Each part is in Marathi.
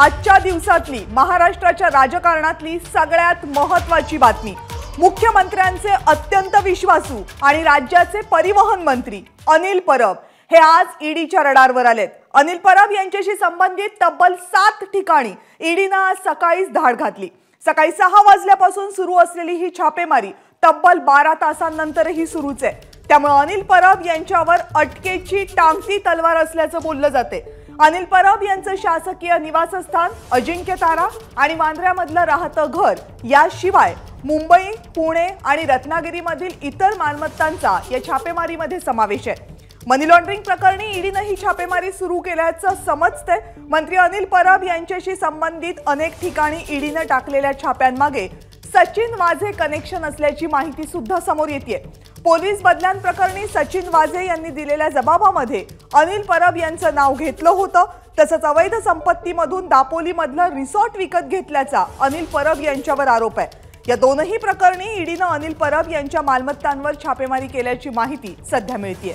आजच्या दिवसातली महाराष्ट्राच्या राजकारणातली सगळ्यात महत्वाची बातमी मुख्यमंत्र्यांचे अत्यंत विश्वासू आणि राज्याचे परिवहन मंत्री अनिल परब हे आज ईडीच्या रडारवर आलेत अनिल परब यांच्याशी संबंधित तब्बल सात ठिकाणी ईडीनं आज सकाळीच धाड घातली सकाळी सहा वाजल्यापासून सुरू असलेली ही छापेमारी तब्बल बारा तासांनंतरही सुरूच आहे त्यामुळे अनिल परब यांच्यावर अटकेची टांगती तलवार असल्याचं बोललं जाते अनिल परब यांचं शासकीय निवासस्थान अजिंक्य तारा आणि वांद्र्यामधलं राहतं घर याशिवाय मुंबई पुणे आणि रत्नागिरीमधील इतर मालमत्तांचा या छापेमारीमध्ये समावेश आहे मनी लॉन्ड्रिंग प्रकरणी ईडीनं ही छापेमारी सुरू केल्याचं समजतंय मंत्री अनिल परब यांच्याशी संबंधित अनेक ठिकाणी ईडीनं टाकलेल्या छाप्यांमागे सचिन वाझे कनेक्शन असल्याची माहिती सुद्धा समोर येते पोलीस बदल्यांप्रकरणी सचिन वाझे यांनी दिलेल्या जबाबामध्ये अनिल परब यांचं नाव घेतलं होतं तसंच अवैध संपत्तीमधून दापोलीमधलं रिसॉर्ट विकत घेतल्याचा अनिल परब यांच्यावर आरोप आहे या दोनही प्रकरणी ईडीनं अनिल परब यांच्या मालमत्तांवर छापेमारी केल्याची माहिती सध्या मिळतीये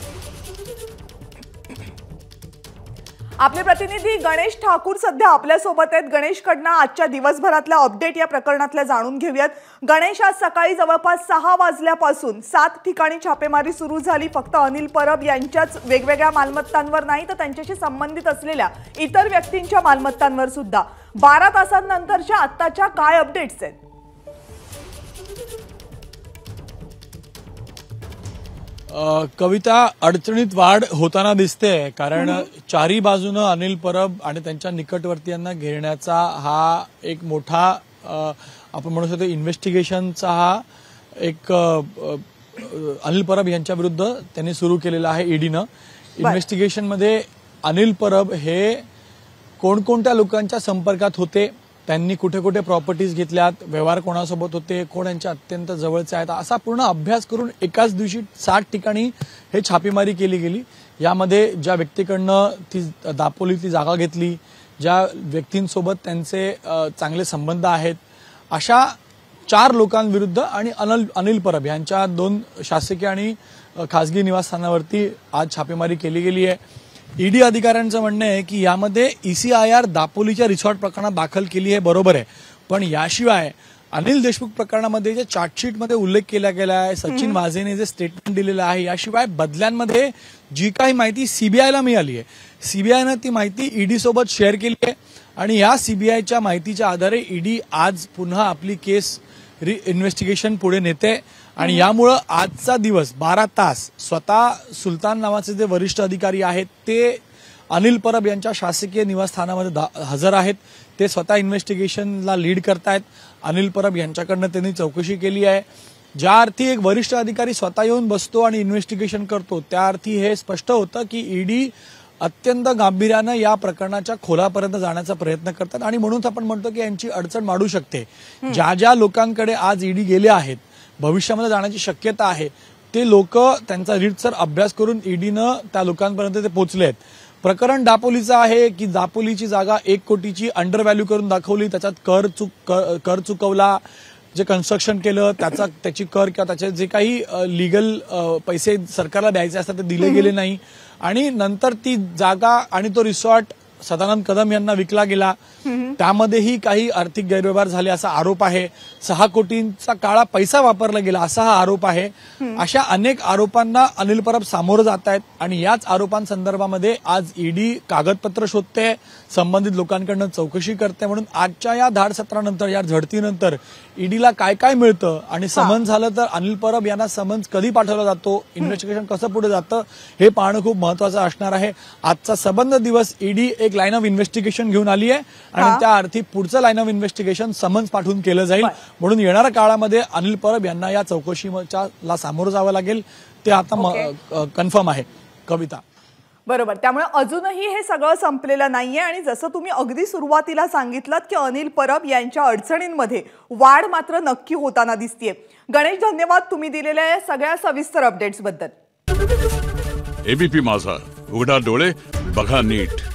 आपले प्रतिनिधी गणेश ठाकूर सध्या आपल्यासोबत आहेत गणेश आजच्या दिवसभरातल्या अपडेट या प्रकरणातल्या जाणून घेऊयात गणेश आज सकाळी जवळपास सहा वाजल्यापासून सात ठिकाणी छापेमारी सुरू झाली फक्त अनिल परब यांच्याच वेगवेगळ्या मालमत्तांवर नाही तर त्यांच्याशी संबंधित असलेल्या इतर व्यक्तींच्या मालमत्तांवर सुद्धा बारा तासांनंतरच्या आत्ताच्या काय अपडेट्स आहेत कविता अडचणीत वाढ होताना दिसते कारण चारी बाजूनं अनिल परब आणि त्यांच्या निकटवर्तीयांना घेरण्याचा हा एक मोठा आपण म्हणू शकतो इन्व्हेस्टिगेशनचा हा एक अनिल परब यांच्या विरुद्ध त्यांनी सुरू केलेला आहे ईडीनं इन्व्हेस्टिगेशनमध्ये अनिल परब हे कोणकोणत्या लोकांच्या संपर्कात होते त्यांनी कुठे कुठे प्रॉपर्टीज घेतल्यात व्यवहार कोणासोबत होते कोण यांच्या अत्यंत जवळचे आहेत असा पूर्ण अभ्यास करून एकाच दिवशी साठ ठिकाणी हे छापेमारी केली गेली यामध्ये ज्या व्यक्तीकडनं ती दापोली ती जागा घेतली ज्या व्यक्तींसोबत त्यांचे चांगले संबंध आहेत अशा चार लोकांविरुद्ध आणि अनिल अनिल परब यांच्या दोन शासकीय आणि खासगी निवासस्थानावरती आज छापेमारी केली गेली आहे ईडी अधिकाऱ्यांचं म्हणणं आहे की यामध्ये ईसीआयआर दापोलीच्या रिसॉर्ट प्रकरणात दाखल केली हे बरोबर आहे पण याशिवाय अनिल देशमुख प्रकरणामध्ये जे चार्जशीटमध्ये उल्लेख केला गेला आहे सचिन वाझेने जे स्टेटमेंट दिलेलं आहे याशिवाय बदल्यांमध्ये जी काही माहिती सीबीआयला मिळाली आहे सीबीआयनं ती माहिती ईडी सोबत शेअर केली आहे आणि या सीबीआयच्या माहितीच्या आधारे ईडी आज पुन्हा आपली केस रि इन्व्हेस्टिगेशन पुढे नेते आणि यामुळं आजचा दिवस बारा तास स्वतः सुलतान नावाचे जे वरिष्ठ अधिकारी आहेत ते अनिल परब यांच्या शासकीय निवासस्थानामध्ये हजर आहेत ते स्वतः इन्व्हेस्टिगेशनला लीड करतायत अनिल परब यांच्याकडनं त्यांनी चौकशी केली आहे ज्या अर्थी एक वरिष्ठ अधिकारी स्वतः येऊन बसतो आणि इन्व्हेस्टिगेशन करतो त्या अर्थी हे स्पष्ट होतं की ईडी e अत्यंत गांभीर्यानं या प्रकरणाच्या खोलापर्यंत जाण्याचा प्रयत्न करतात आणि म्हणूनच आपण म्हणतो की यांची अडचण माडू शकते ज्या ज्या लोकांकडे आज ईडी गेले आहेत भविष्यामध्ये जाण्याची शक्यता आहे ते लोक त्यांचा रीतसर अभ्यास करून ईडीनं त्या लोकांपर्यंत ते पोचले आहेत प्रकरण दापोलीचं आहे की दापोलीची जागा एक कोटीची अंडर व्हॅल्यू करून दाखवली त्याच्यात कर चुक कर चुकवला जे कन्स्ट्रक्शन केलं त्याचा त्याची कर किंवा त्याचे जे काही लिगल पैसे सरकारला द्यायचे असतात ते दिले गेले नाही आणि नंतर ती जागा आणि तो रिसॉर्ट सदानंद कदम यांना विकला गेला त्यामध्येही काही आर्थिक गैरव्यवहार झाले असा आरोप आहे सहा कोटींचा काळा पैसा वापरला गेला असा हा आरोप आहे अशा अनेक आरोपांना अनिल परब सामोरं जात आहेत आणि याच आरोपांसंदर्भामध्ये आज ईडी कागदपत्र शोधते संबंधित लोकांकडनं चौकशी करते म्हणून आजच्या या धाडसत्रानंतर या झडतीनंतर ईडीला काय काय मिळतं आणि समन्स झालं तर अनिल परब यांना समन्स कधी पाठवला जातो इन्व्हेस्टिगेशन कसं पुढे जातं हे पाहणं खूप महत्वाचं असणार आहे आजचा सबंध दिवस ईडी एक लाईन ऑफ इन्व्हेस्टिगेशन घेऊन आली आहे आणि त्या अर्थी पुढचं लाईन ऑफ इन्व्हेस्टिगेशन समन्स पाठवून केलं जाईल म्हणून येणाऱ्या काळामध्ये अनिल परब यांना या चौकशी सामोरं जावं लागेल ते आता कन्फर्म आहे कविता बरोबर त्यामुळे अजूनही हे सगळं संपलेलं नाहीये आणि जसं तुम्ही अगदी सुरुवातीला सांगितलं की अनिल परब यांच्या अडचणींमध्ये वाढ मात्र नक्की होताना दिसतीये गणेश धन्यवाद तुम्ही दिलेल्या या सगळ्या सविस्तर अपडेट्स बद्दल एबीपी माझा उघडा डोळे बघा नीट